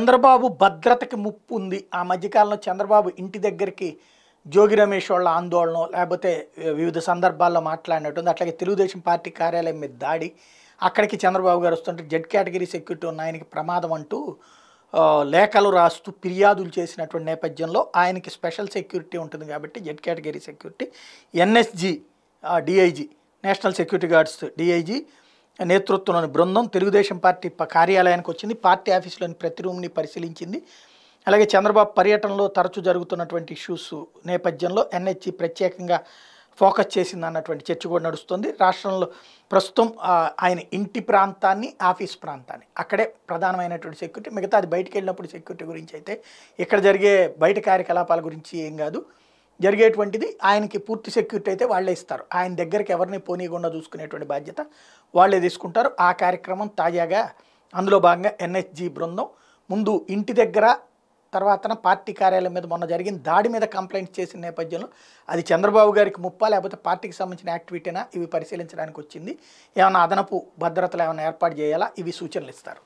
చంద్రబాబు భద్రతకి ముప్పు ఉంది ఆ మధ్యకాలంలో చంద్రబాబు ఇంటి దగ్గరికి జోగి రమేష్ వాళ్ళ ఆందోళన లేకపోతే వివిధ సందర్భాల్లో మాట్లాడినట్టుంది అట్లాగే తెలుగుదేశం పార్టీ కార్యాలయం మీద దాడి అక్కడికి చంద్రబాబు గారు వస్తుంటే జెడ్ కేటగిరీ సెక్యూరిటీ ఉన్న ఆయనకి ప్రమాదం అంటూ లేఖలు రాస్తూ ఫిర్యాదులు చేసినటువంటి నేపథ్యంలో ఆయనకి స్పెషల్ సెక్యూరిటీ ఉంటుంది కాబట్టి Z category security NSG DIG national security guards DIG నేతృత్వంలోని బృందం తెలుగుదేశం పార్టీ కార్యాలయానికి వచ్చింది పార్టీ ఆఫీసులోని ప్రతి రూమ్ని పరిశీలించింది అలాగే చంద్రబాబు పర్యటనలో తరచూ జరుగుతున్నటువంటి ఇష్యూస్ నేపథ్యంలో ఎన్హెచ్సి ప్రత్యేకంగా ఫోకస్ చేసింది అన్నటువంటి చర్చ కూడా నడుస్తుంది రాష్ట్రంలో ప్రస్తుతం ఆయన ఇంటి ప్రాంతాన్ని ఆఫీస్ ప్రాంతాన్ని అక్కడే ప్రధానమైనటువంటి సెక్యూరిటీ మిగతా అది బయటకు వెళ్ళినప్పుడు సెక్యూరిటీ గురించి అయితే ఇక్కడ జరిగే బయట కార్యకలాపాల గురించి ఏం కాదు జరిగేటువంటిది ఆయనకి పూర్తి సెక్యూరిటీ అయితే వాళ్ళే ఇస్తారు ఆయన దగ్గరికి ఎవరిని పోనీయకుండా చూసుకునేటువంటి బాధ్యత వాళ్ళే తీసుకుంటారు ఆ కార్యక్రమం తాజాగా అందులో భాగంగా ఎన్హెచ్జి బృందం ముందు ఇంటి దగ్గర తర్వాతన పార్టీ కార్యాలయం మీద మొన్న జరిగిన దాడి మీద కంప్లైంట్ చేసిన నేపథ్యంలో అది చంద్రబాబు గారికి ముప్పా లేకపోతే పార్టీకి సంబంధించిన యాక్టివిటీనా ఇవి పరిశీలించడానికి వచ్చింది ఏమైనా అదనపు భద్రతలు ఏమైనా ఏర్పాటు చేయాలా ఇవి సూచనలు ఇస్తారు